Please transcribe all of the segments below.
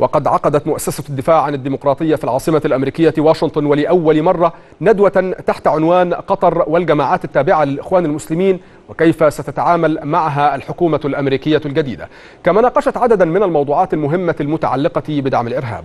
وقد عقدت مؤسسة الدفاع عن الديمقراطية في العاصمة الأمريكية واشنطن ولأول مرة ندوة تحت عنوان قطر والجماعات التابعة للإخوان المسلمين وكيف ستتعامل معها الحكومة الأمريكية الجديدة كما ناقشت عددا من الموضوعات المهمة المتعلقة بدعم الإرهاب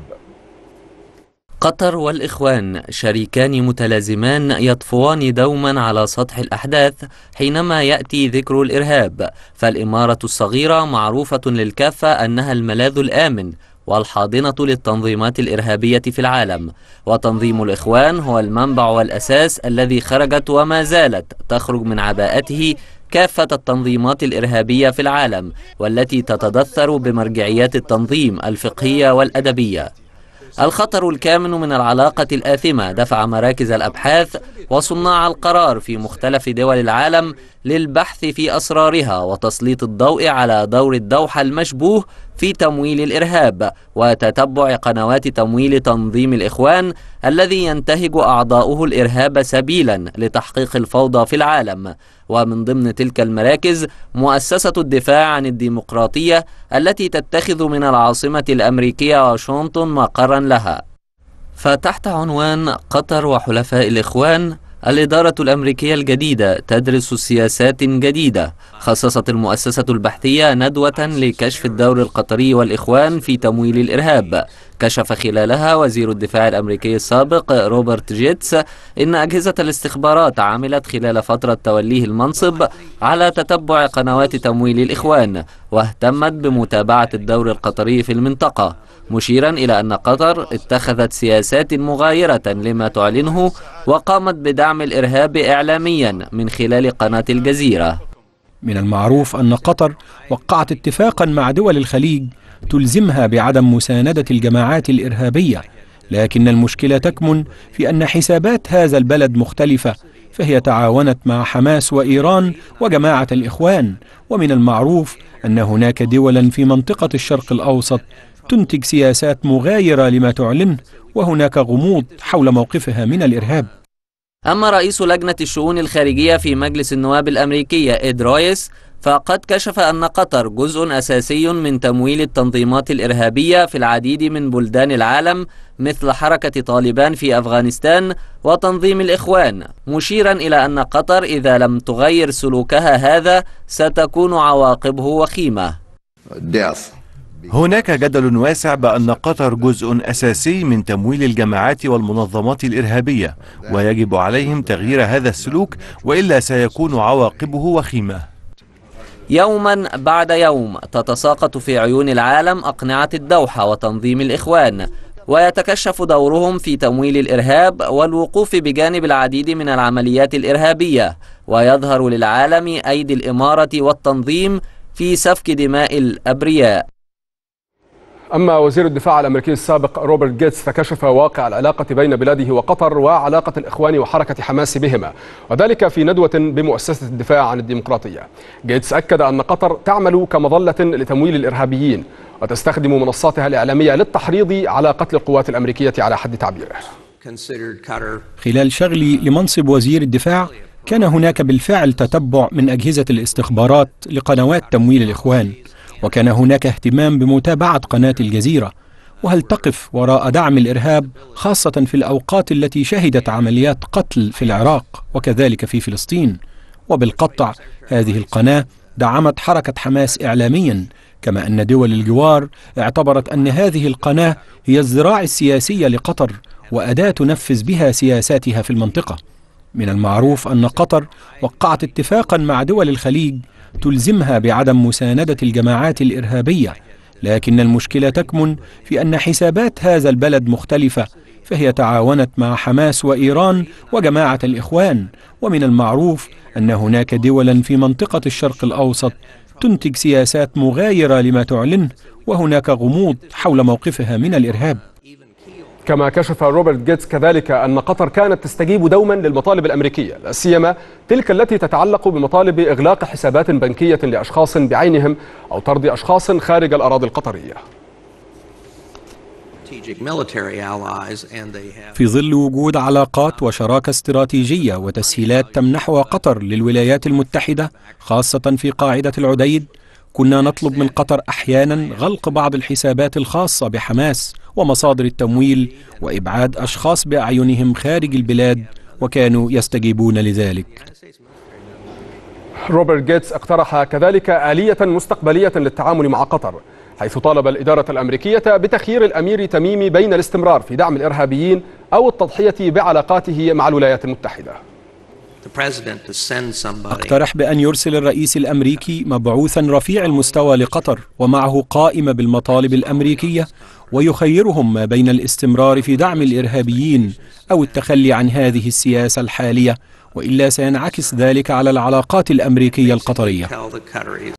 قطر والإخوان شريكان متلازمان يطفوان دوما على سطح الأحداث حينما يأتي ذكر الإرهاب فالإمارة الصغيرة معروفة للكافة أنها الملاذ الآمن والحاضنة للتنظيمات الإرهابية في العالم وتنظيم الإخوان هو المنبع والأساس الذي خرجت وما زالت تخرج من عباءته كافة التنظيمات الإرهابية في العالم والتي تتدثر بمرجعيات التنظيم الفقهية والأدبية الخطر الكامن من العلاقة الآثمة دفع مراكز الأبحاث وصناع القرار في مختلف دول العالم للبحث في أسرارها وتسليط الضوء على دور الدوحة المشبوه في تمويل الإرهاب وتتبع قنوات تمويل تنظيم الإخوان الذي ينتهج أعضاؤه الإرهاب سبيلا لتحقيق الفوضى في العالم ومن ضمن تلك المراكز مؤسسة الدفاع عن الديمقراطية التي تتخذ من العاصمة الأمريكية واشنطن مقرا لها فتحت عنوان قطر وحلفاء الإخوان الإدارة الأمريكية الجديدة تدرس سياسات جديدة خصصت المؤسسة البحثية ندوة لكشف الدور القطري والإخوان في تمويل الإرهاب كشف خلالها وزير الدفاع الأمريكي السابق روبرت جيتس إن أجهزة الاستخبارات عملت خلال فترة توليه المنصب على تتبع قنوات تمويل الإخوان واهتمت بمتابعة الدور القطري في المنطقة مشيرا إلى أن قطر اتخذت سياسات مغايرة لما تعلنه وقامت بدعم الإرهاب إعلاميا من خلال قناة الجزيرة من المعروف أن قطر وقعت اتفاقا مع دول الخليج تلزمها بعدم مساندة الجماعات الإرهابية لكن المشكلة تكمن في أن حسابات هذا البلد مختلفة فهي تعاونت مع حماس وإيران وجماعة الإخوان ومن المعروف أن هناك دولا في منطقة الشرق الأوسط تنتج سياسات مغايرة لما تعلن وهناك غموض حول موقفها من الإرهاب أما رئيس لجنة الشؤون الخارجية في مجلس النواب الأمريكية إد رويس فقد كشف أن قطر جزء أساسي من تمويل التنظيمات الإرهابية في العديد من بلدان العالم مثل حركة طالبان في أفغانستان وتنظيم الإخوان مشيرا إلى أن قطر إذا لم تغير سلوكها هذا ستكون عواقبه وخيمة Death. هناك جدل واسع بأن قطر جزء أساسي من تمويل الجماعات والمنظمات الإرهابية ويجب عليهم تغيير هذا السلوك وإلا سيكون عواقبه وخيمة يوما بعد يوم تتساقط في عيون العالم أقنعة الدوحة وتنظيم الإخوان ويتكشف دورهم في تمويل الإرهاب والوقوف بجانب العديد من العمليات الإرهابية ويظهر للعالم أيدي الإمارة والتنظيم في سفك دماء الأبرياء أما وزير الدفاع الأمريكي السابق روبرت جيتس فكشف واقع العلاقة بين بلاده وقطر وعلاقة الإخوان وحركة حماس بهما وذلك في ندوة بمؤسسة الدفاع عن الديمقراطية جيتس أكد أن قطر تعمل كمظلة لتمويل الإرهابيين وتستخدم منصاتها الإعلامية للتحريض على قتل القوات الأمريكية على حد تعبيره خلال شغلي لمنصب وزير الدفاع كان هناك بالفعل تتبع من أجهزة الاستخبارات لقنوات تمويل الإخوان وكان هناك اهتمام بمتابعة قناة الجزيرة وهل تقف وراء دعم الإرهاب خاصة في الأوقات التي شهدت عمليات قتل في العراق وكذلك في فلسطين وبالقطع هذه القناة دعمت حركة حماس إعلاميا كما أن دول الجوار اعتبرت أن هذه القناة هي الذراع السياسية لقطر وأداة تنفذ بها سياساتها في المنطقة من المعروف أن قطر وقعت اتفاقا مع دول الخليج تلزمها بعدم مساندة الجماعات الإرهابية لكن المشكلة تكمن في أن حسابات هذا البلد مختلفة فهي تعاونت مع حماس وإيران وجماعة الإخوان ومن المعروف أن هناك دولا في منطقة الشرق الأوسط تنتج سياسات مغايرة لما تعلنه وهناك غموض حول موقفها من الإرهاب كما كشف روبرت جيتس كذلك أن قطر كانت تستجيب دوما للمطالب الأمريكية لا سيما تلك التي تتعلق بمطالب إغلاق حسابات بنكية لأشخاص بعينهم أو طرد أشخاص خارج الأراضي القطرية في ظل وجود علاقات وشراكة استراتيجية وتسهيلات تمنحها قطر للولايات المتحدة خاصة في قاعدة العديد كنا نطلب من قطر احيانا غلق بعض الحسابات الخاصه بحماس ومصادر التمويل وابعاد اشخاص باعينهم خارج البلاد وكانوا يستجيبون لذلك روبرت جيتس اقترح كذلك آلية مستقبلية للتعامل مع قطر حيث طالب الإدارة الأمريكية بتخيير الأمير تميمي بين الاستمرار في دعم الإرهابيين أو التضحية بعلاقاته مع الولايات المتحدة اقترح بأن يرسل الرئيس الأمريكي مبعوثا رفيع المستوى لقطر ومعه قائمة بالمطالب الأمريكية ويخيرهم ما بين الاستمرار في دعم الإرهابيين أو التخلي عن هذه السياسة الحالية وإلا سينعكس ذلك على العلاقات الأمريكية القطرية